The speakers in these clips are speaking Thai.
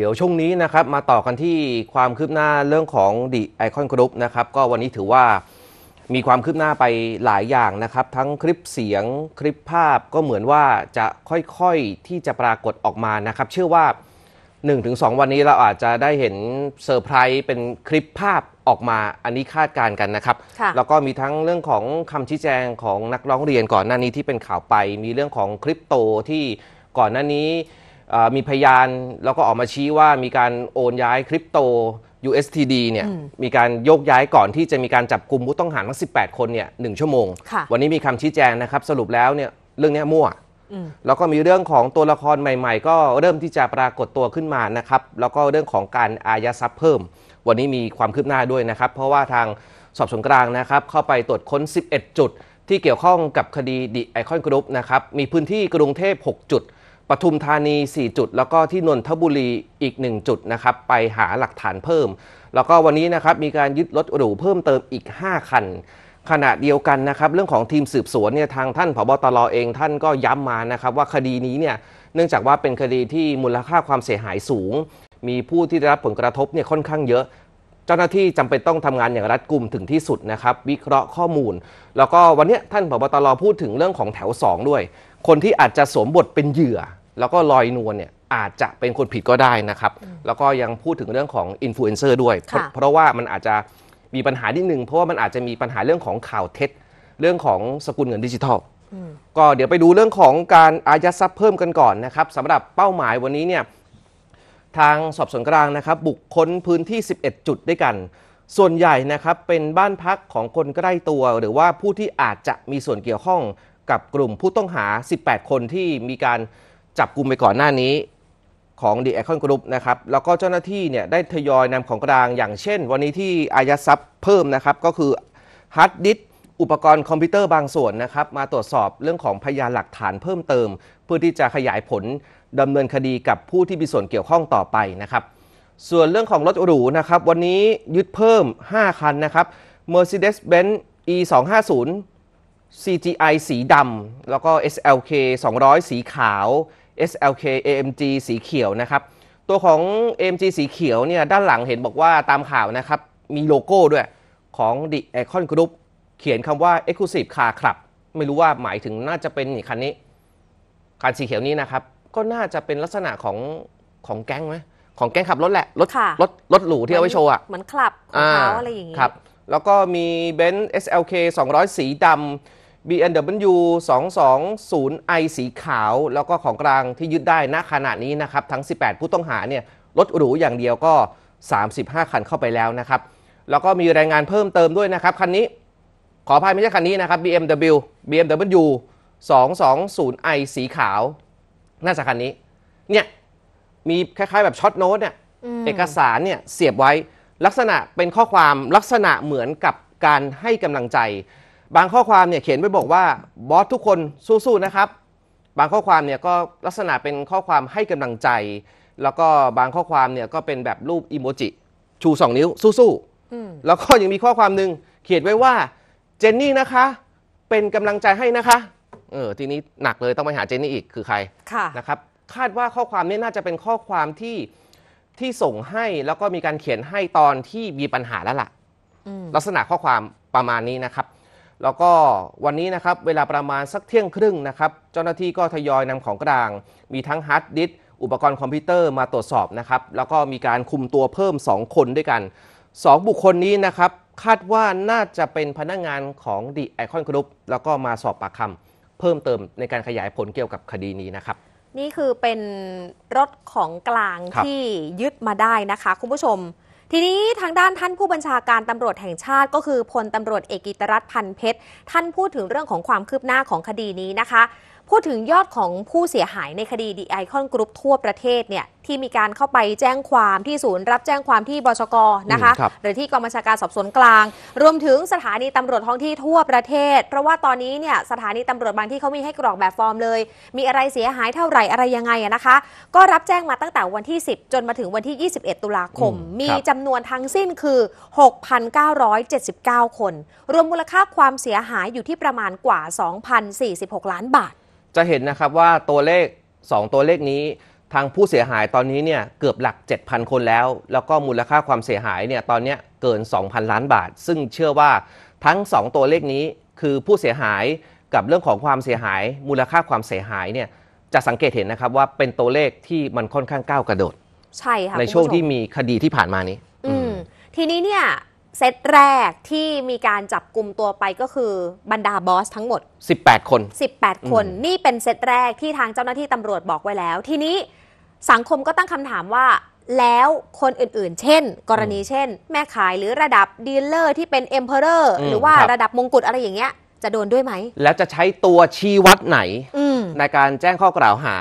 ดี๋ยวช่วงนี้นะครับมาต่อกันที่ความคืบหน้าเรื่องของดิไอคอนกรุ๊ปนะครับก็วันนี้ถือว่ามีความคืบหน้าไปหลายอย่างนะครับ ทั้งคลิปเสียงคลิปภาพก็เหมือนว่าจะค่อย ๆ ที่จะปรากฏออกมานะครับ เชื่อว่า 1-2 วันนี้เราอาจจะได้เห็นเซอร์ไพรส์เป็นคลิปภาพออกมาอันนี้คาดการณ์กันนะครับแล้วก็มีทั้งเรื่องของคำชี้แจงของนักร้องเรียนก่อนหน้านี้ที่เป็นข่าวไปมีเรื่องของคริปโตที่ก่อนหน้านี้มีพยานแล้วก็ออกมาชี้ว่ามีการโอนย้ายคริปโต USTD เนี่ยมีการโยกย้ายก่อนที่จะมีการจับกลุ่มผู้ต้องหาทั้ง18 คนเนี่ยหชั่วโมง วันนี้มีคำชี้แจงนะครับสรุปแล้วเนี่ยเรื่องนี้มั่วแล้วก็มีเรื่องของตัวละครใหม่ๆก็เริ่มที่จะปรากฏตัวขึ้นมานะครับแล้วก็เรื่องของการอายัดทรัพย์เพิ่ม วันนี้มีความคืบหน้าด้วยนะครับเพราะว่าทางสอบสวนกลางนะครับเข้าไปตรวจค้น 11 จุด ที่เกี่ยวข้องกับคดีดิไอคอนกรุ๊ปนะครับมีพื้นที่กรุงเทพ6จุดปทุมธานี 4 จุด แล้วก็ที่นนทบุรีอีก1จุดนะครับไปหาหลักฐานเพิ่ม แล้วก็วันนี้นะครับมีการยึดรถหรูเพิ่มเติมอีก 5คันขณะเดียวกันนะครับเรื่องของทีมสืบสวนเนี่ยทางท่านผบตรอเองท่านก็ย้ำมานะครับ ว่าคดีนี้เนี่ยเนื่องจากว่าเป็นคดีที่มูลค่าความเสียหายสูง มีผู้ที่ได้รับผลกระทบเนี่ยค่อนข้างเยอะ เจ้าหน้าที่จำเป็นต้องทำงานอย่างรัดกุมถึงที่สุดนะครับวิเคราะห์ข้อมูล แล้วก็วันนี้ท่านผบตรพูดถึงเรื่องของแถว2ด้วยคนที่อาจจะสวมบทเป็นเหยื่อแล้วก็ลอยนวลเนี่ยอาจจะเป็นคนผิดก็ได้นะครับ แล้วก็ยังพูดถึงเรื่องของอินฟลูเอนเซอร์ด้วย เพราะว่ามันอาจจะมีปัญหานิดนึง เพราะว่ามันอาจจะมีปัญหาเรื่องของข่าวเท็จ เรื่องของสกุลเงินดิจิทัล ก็เดี๋ยวไปดูเรื่องของการอายัดทรัพย์เพิ่มกันก่อนนะครับ สำหรับเป้าหมายวันนี้เนี่ยทางสอบสวนกลางนะครับ บุคคลพื้นที่ 11 จุดด้วยกัน ส่วนใหญ่นะครับเป็นบ้านพักของคนใกล้ตัว หรือว่าผู้ที่อาจจะมีส่วนเกี่ยวข้องกับกลุ่มผู้ต้องหา 18 คนที่มีการจับกลุ่มไปก่อนหน้านี้ของ The Icon Group นะครับแล้วก็เจ้าหน้าที่เนี่ยได้ทยอยนำของกลางอย่างเช่นวันนี้ที่อายัดทรัพย์เพิ่มนะครับ ก็คือฮาร์ดดิสอุปกรณ์คอมพิวเตอร์บางส่วนนะครับมาตรวจสอบเรื่องของพยานหลักฐานเพิ่มเติม เพื่อที่จะขยายผลดำเนินคดีกับผู้ที่มีส่วนเกี่ยวข้องต่อไปนะครับส่วนเรื่องของรถหรูนะครับวันนี้ยึดเพิ่ม 5คันนะครับ Mercedes-Benz E 2 5 0 CGI สีดำแล้วก็ SLK 200 สีขาว SLK AMG สีเขียวนะครับ ตัวของ AMG สีเขียวเนี่ย ด้านหลังเห็นบอกว่าตามข่าวนะครับ มีโลโก้ด้วยของ The Icon Group เขียนคำว่า Exclusive Car Club ไม่รู้ว่าหมายถึงน่าจะเป็นคันนี้คันสีเขียวนี้นะครับ ก็น่าจะเป็นลักษณะของของแก๊งไหมของแก๊งขับรถแหละ รถรถรถหรูที่เอาไว้โชว์อ่ะเหมือนคลับของเขาอะไรอย่างงี้ครับ แล้วก็มีเบนซ์ SLK 200 สีดำ BMW 220 i สีขาว แล้วก็ของกลางที่ยึดได้ณขณะนี้นะครับ ทั้ง 18 ผู้ต้องหาเนี่ยรถหรูอย่างเดียวก็ 35 คันเข้าไปแล้วนะครับ แล้วก็มีรายงานเพิ่มเติมด้วยนะครับ คันนี้ขออภัยไม่ใช่คันนี้นะครับ BMW BMW 220 i สีขาว น่าจะคันนี้ เนี่ย มีคล้ายๆ แบบช็อตโน้ตเนี่ย เอกสารเนี่ยเสียบไว้ลักษณะเป็นข้อความลักษณะเหมือนกับการให้กำลังใจบางข้อความเนี่ยเขียนไว้บอกว่าบอสทุกคนสู้ๆนะครับ บางข้อความเนี่ยก็ลักษณะเป็นข้อความให้กำลังใจ แล้วก็บางข้อความเนี่ยก็เป็นแบบรูปอิโมจิชู2นิ้วสู้ๆแล้วก็ยังมีข้อความหนึ่งเขียนไว้ว่า เจนนี่นะคะเป็นกำลังใจให้นะคะ เออทีนี้หนักเลยต้องไปหาเจนนี่อีกคือใครคะนะครับ คาดว่าข้อความนี้น่าจะเป็นข้อความที่ที่ส่งให้แล้วก็มีการเขียนให้ตอนที่มีปัญหาแล้วละ่ะลักษณะข้อความประมาณนี้นะครับแล้วก็วันนี้นะครับเวลาประมาณสักเที่ยงครึ่งนะครับ เจ้าหน้าที่ก็ทยอยนำของกลาง มีทั้งฮาร์ดดิสอุปกรณ์คอมพิวเตอร์มาตรวจสอบนะครับ แล้วก็มีการคุมตัวเพิ่ม 2 คนด้วยกัน 2 บุคคลนี้นะครับคาดว่าน่าจะเป็นพนักงงานของดีไอคอนกรุ๊ปแล้วก็มาสอบปากคำเพิ่มเติมในการขยายผลเกี่ยวกับคดีนี้นะครับ นี่คือเป็นรถของกลางที่ยึดมาได้นะคะคุณผู้ชมทีนี้ ทางด้านท่านผู้บัญชาการตำรวจแห่งชาติก็คือพลตำรวจเอกกิตรัตพันเพชร ท่านพูดถึงเรื่องของความคืบหน้าของคดีนี้นะคะพูดถึงยอดของผู้เสียหายในคดีดีไอคอนกรุ๊ปทั่วประเทศเนี่ยที่มีการเข้าไปแจ้งความที่ศูนย์รับแจ้งความที่บชกนะคะครหรือที่กองบัญชาการสอบสวนกลาง รวมถึงสถานีตำรวจท้องที่ทั่วประเทศ เพราะว่าตอนนี้เนี่ยสถานีตำรวจบางที่เขามีให้กรอกแบบฟอร์มเลย มีอะไรเสียหายเท่าไหร่อะไรยังไงนะคะ ก็รับแจ้งมาตั้งแต่วันที่ 10 จนมาถึงวันที่ 21 ตุลาคม มีจำนวนทั้งสิ้นคือ6,979 คน รวมมูลค่าความเสียหายอยู่ที่ประมาณกว่า2,046 ล้าน บาทจะเห็นนะครับว่าตัวเลข 2 ตัวเลขนี้ทางผู้เสียหายตอนนี้เนี่ย เกือบหลัก 7,000 คนแล้ว แล้วก็มูลค่าความเสียหายเนี่ยตอนนี้เกิน 2,000 ล้านบาท ซึ่งเชื่อว่าทั้ง 2 ตัวเลขนี้คือผู้เสียหายกับเรื่องของความเสียหาย มูลค่าความเสียหายเนี่ย จะสังเกตเห็นนะครับว่าเป็นตัวเลขที่มันค่อนข้างก้าวกระโดด ใช่ค่ะในช่วงที่มีคดีที่ผ่านมานี้ อืมทีนี้เนี่ยเซตแรกที่มีการจับกลุ่มตัวไปก็คือบรรดาบอสทั้งหมด 18 คน 18 คนนี่เป็นเซตแรกที่ทางเจ้าหน้าที่ตำรวจบอกไว้แล้ว ทีนี้สังคมก็ตั้งคำถามว่า แล้วคนอื่นๆเช่น กรณีเช่น แม่ขายหรือระดับดีลเลอร์ที่เป็นเอ็มเพอเรอร์หรือว่าระดับมงกุฎอะไรอย่างเงี้ย จะโดนด้วยไหมแล้วจะใช้ตัวชี้วัดไหน ในการแจ้งข้อกล่าวหา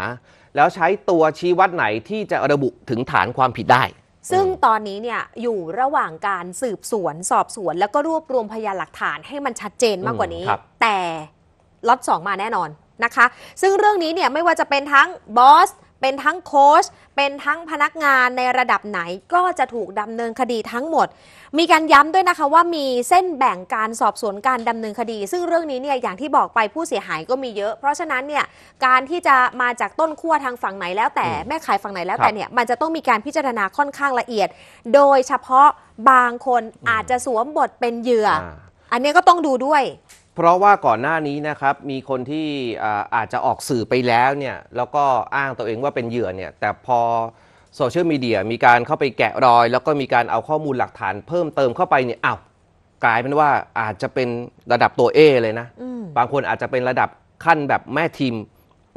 แล้วใช้ตัวชี้วัดไหนที่จะระบุถึงฐานความผิดได้ซึ่งตอนนี้เนี่ยอยู่ระหว่างการสืบสวน สอบสวน แล้วก็รวบรวมพยานหลักฐานให้มันชัดเจนมากกว่านี้ แต่ล็อตสองมาแน่นอนนะคะ ซึ่งเรื่องนี้เนี่ยไม่ว่าจะเป็นทั้งบอสเป็นทั้งโค้ช เป็นทั้งพนักงานในระดับไหนก็จะถูกดำเนินคดีทั้งหมด มีการย้ำด้วยนะคะว่ามีเส้นแบ่งการสอบสวนการดำเนินคดี ซึ่งเรื่องนี้เนี่ยอย่างที่บอกไปผู้เสียหายก็มีเยอะ เพราะฉะนั้นเนี่ยการที่จะมาจากต้นขั้วทางฝั่งไหนแล้วแต่แม่ขายฝั่งไหนแล้วแต่เนี่ยมันจะต้องมีการพิจารณาค่อนข้างละเอียด โดยเฉพาะบางคนอาจจะสวมบทเป็นเหยื่ออันนี้ก็ต้องดูด้วยเพราะว่าก่อนหน้านี้นะครับมีคนที่อาจจะออกสื่อไปแล้วเนี่ยแล้วก็อ้างตัวเองว่าเป็นเหยื่อเนี่ยแต่พอโซเชียลมีเดียมีการเข้าไปแกะรอย แล้วก็มีการเอาข้อมูลหลักฐาน เพิ่มเติมเข้าไปเนี่ยอ้าวกลายเป็นว่าอาจจะเป็นระดับตัวเอเลยนะบางคนอาจจะเป็นระดับขั้นแบบแม่ทีม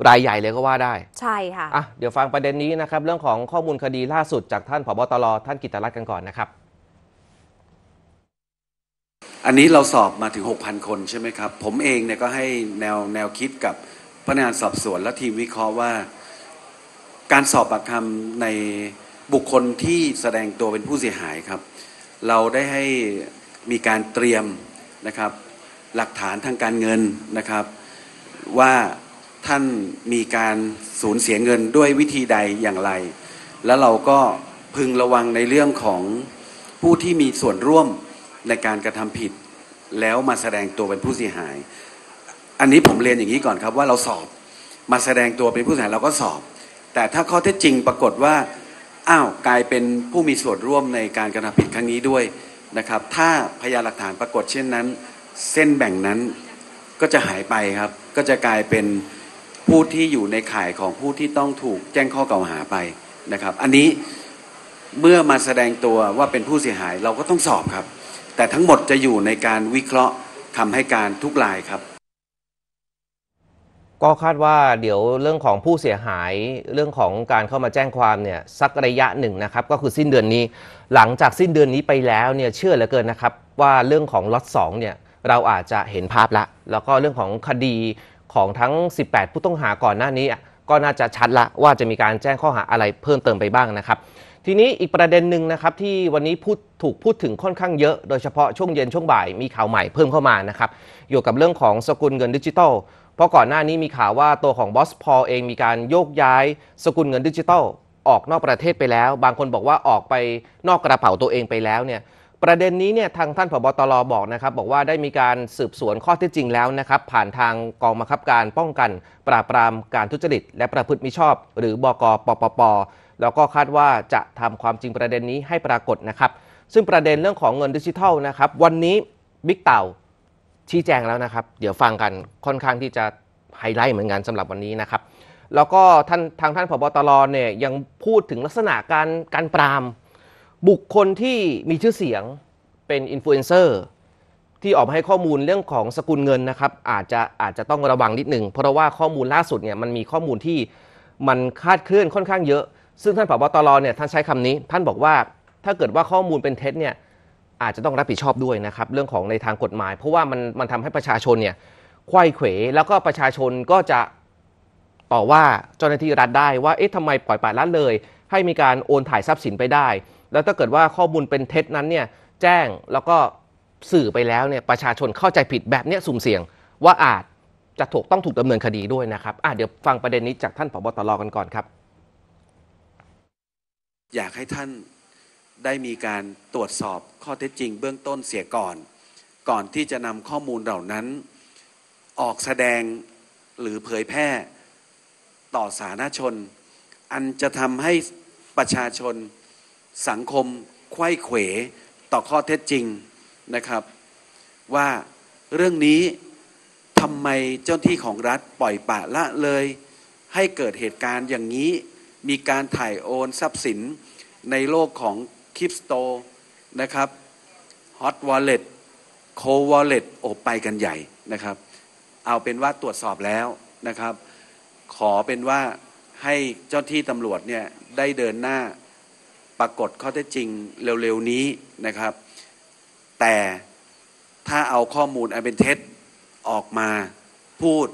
รายใหญ่เลยก็ว่าได้ใช่ค่ะอ่ะเดี๋ยวฟังประเด็นนี้นะครับเรื่องของข้อมูลคดีล่าสุดจากท่านผบตรท่านกิตรัตน์กันก่อนนะครับอันนี้เราสอบมาถึง 6,000 คนใช่ไหมครับ ผมเองเนี่ยก็ให้แนวแนวคิดกับพนักงานสอบสวนและทีมวิเคราะห์ว่า การสอบปากคำในบุคคลที่แสดงตัวเป็นผู้เสียหายครับ เราได้ให้มีการเตรียมนะครับหลักฐานทางการเงินนะครับ ว่าท่านมีการสูญเสียเงินด้วยวิธีใดอย่างไร แล้วเราก็พึงระวังในเรื่องของผู้ที่มีส่วนร่วมในการกระทำผิดแล้วมาแสดงตัวเป็นผู้เสียหาย อันนี้ผมเรียนอย่างนี้ก่อนครับว่าเราสอบมาแสดงตัวเป็นผู้เสียหายเราก็สอบ แต่ถ้าข้อเท็จจริงปรากฏว่าอ้าวกลายเป็นผู้มีส่วนร่วมในการกระทำผิดครั้งนี้ด้วยนะครับ ถ้าพยานหลักฐานปรากฏเช่นนั้น เส้นแบ่งนั้นก็จะหายไปครับ ก็จะกลายเป็นผู้ที่อยู่ในข่ายของผู้ที่ต้องถูกแจ้งข้อกล่าวหาไปนะครับ อันนี้เมื่อมาแสดงตัวว่าเป็นผู้เสียหายเราก็ต้องสอบครับแต่ทั้งหมดจะอยู่ในการวิเคราะห์คำให้การทุกรายครับก็คาดว่าเดี๋ยวเรื่องของผู้เสียหาย เรื่องของการเข้ามาแจ้งความเนี่ยสักระยะหนึ่งนะครับ ก็คือสิ้นเดือนนี้ หลังจากสิ้นเดือนนี้ไปแล้วเนี่ยเชื่อเหลือเกินนะครับ ว่าเรื่องของล็อตสองเนี่ยเราอาจจะเห็นภาพละแล้วก็เรื่องของคดีของทั้ง 18 ผู้ต้องหาก่อนหน้านี้ก็น่าจะชัดละว่าจะมีการแจ้งข้อหาอะไรเพิ่มเติมไปบ้างนะครับทีนี้อีกประเด็นหนึ่งนะครับที่วันนี้พูดถูกพูดถึงค่อนข้างเยอะ โดยเฉพาะช่วงเย็นช่วงบ่ายมีข่าวใหม่เพิ่มเข้ามานะครับอยู่กับเรื่องของสกุลเงินดิจิทัลเพราะก่อนหน้านี้มีข่าวว่าตัวของบอสพอเองมีการโยกย้าย สกุลเงินดิจิทัลออกนอกประเทศไปแล้ว บางคนบอกว่าออกไปนอกกระเป๋าตัวเองไปแล้วเนี่ยประเด็นนี้เนี่ยทางท่านผบตรบอกนะครับบอกว่าได้มีการสืบสวนข้อเท็จจริงแล้วนะครับผ่านทางกองบังคับการป้องกัน ปราบปรามการทุจริต และประพฤติมิชอบ หรือบอกปปปแล้วก็คาดว่าจะทำความจริงประเด็นนี้ให้ปรากฏนะครับ ซึ่งประเด็นเรื่องของเงินดิจิทัลนะครับ วันนี้บิ๊กเต่าชี้แจงแล้วนะครับ เดี๋ยวฟังกันค่อนข้างที่จะไฮไลท์เหมือนกันสำหรับวันนี้นะครับ แล้วก็ท่านทางท่านผบตรเนี่ยยังพูดถึงลักษณะการการปราม บุคคลที่มีชื่อเสียงเป็นอินฟลูเอนเซอร์ที่ออกมาให้ข้อมูลเรื่องของสกุลเงินนะครับอาจจะอาจจะต้องระวังนิดหนึ่งเพราะว่าข้อมูลล่าสุดเนี่ยมันมีข้อมูลที่มันคาดเคลื่อนค่อนข้างเยอะซึ่งท่านผบตรเนี่ยท่านใช้คำนี้ ท่านบอกว่า ถ้าเกิดว่าข้อมูลเป็นเท็จเนี่ยอาจจะต้องรับผิดชอบด้วยนะครับ เรื่องของในทางกฎหมาย เพราะว่ามันมันทำให้ประชาชนเนี่ยควยเขวแล้วก็ประชาชนก็จะ ต่อว่าเจ้าหน้าที่รัฐได้ว่าเอ๊ะทำไมปล่อยปละละเลย ให้มีการโอนถ่ายทรัพย์สินไปได้ แล้วถ้าเกิดว่าข้อมูลเป็นเท็จนั้นเนี่ยแจ้งแล้วก็สื่อไปแล้วเนี่ยประชาชนเข้าใจผิดแบบนี้สุ่มเสี่ยงว่าอาจจะถูกต้องถูกดำเนินคดีด้วยนะครับอ่ะเดี๋ยวฟังประเด็นนี้จากท่านผบตรกันก่อนครับอยากให้ท่านได้มีการตรวจสอบข้อเท็จจริงเบื้องต้นเสียก่อน ก่อนที่จะนำข้อมูลเหล่านั้น ออกแสดงหรือเผยแพร่ต่อสาธารณชน อันจะทำให้ประชาชนสังคมไข้เขว ต่อข้อเท็จจริงนะครับ ว่าเรื่องนี้ทำไมเจ้าที่ของรัฐปล่อยปะละเลย ให้เกิดเหตุการณ์อย่างนี้มีการถ่ายโอนทรัพย์สินในโลกของคริปโต นะครับฮอตวอลเล็ตโควอลเล็ตโอไปกันใหญ่นะครับ เอาเป็นว่าตรวจสอบแล้วนะครับ ขอเป็นว่าให้เจ้าที่ตำรวจเนี่ย ได้เดินหน้าปรากฏข้อเท็จจริงเร็วๆนี้นะครับ แต่ถ้าเอาข้อมูลอันเป็นเท็จออกมาพูด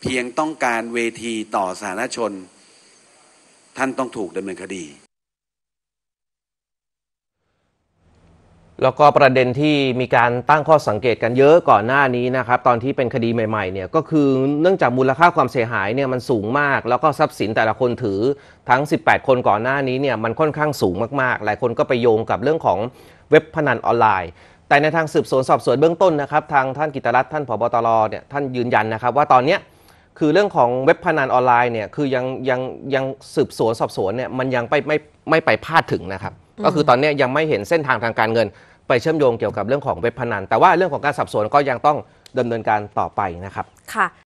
เพียงต้องการเวทีต่อสาธารณชนท่านต้องถูกดำเนินคดี แล้วก็ประเด็นที่มีการตั้งข้อสังเกตกันเยอะก่อนหน้านี้นะครับ ตอนที่เป็นคดีใหม่ๆเนี่ยก็คือเนื่องจากมูลค่าความเสียหายเนี่ยมันสูงมาก แล้วก็ทรัพย์สินแต่ละคนถือทั้ง 18 คนก่อนหน้านี้เนี่ยมันค่อนข้างสูงมาก ๆ หลายคนก็ไปโยงกับเรื่องของเว็บพนันออนไลน์ แต่ในทางสืบสวนสอบสวนเบื้องต้นนะครับทางท่านกิตรัตน์ท่านผบตรเนี่ยท่านยืนยันนะครับว่าตอนเนี้ยคือเรื่องของเว็บพนันออนไลน์เนี่ยคือยังยังยังสืบสวนสอบสวนเนี่ยมันยังไปไม่ไม่ไปพลาดถึงนะครับ ก็คือตอนนี้ยังไม่เห็นเส้นทางทางการเงิน ไปเชื่อมโยงเกี่ยวกับเรื่องของเว็บพนันแต่ว่าเรื่องของการสับสวนก็ยังต้องดำเนินการต่อไปนะครับค่ะ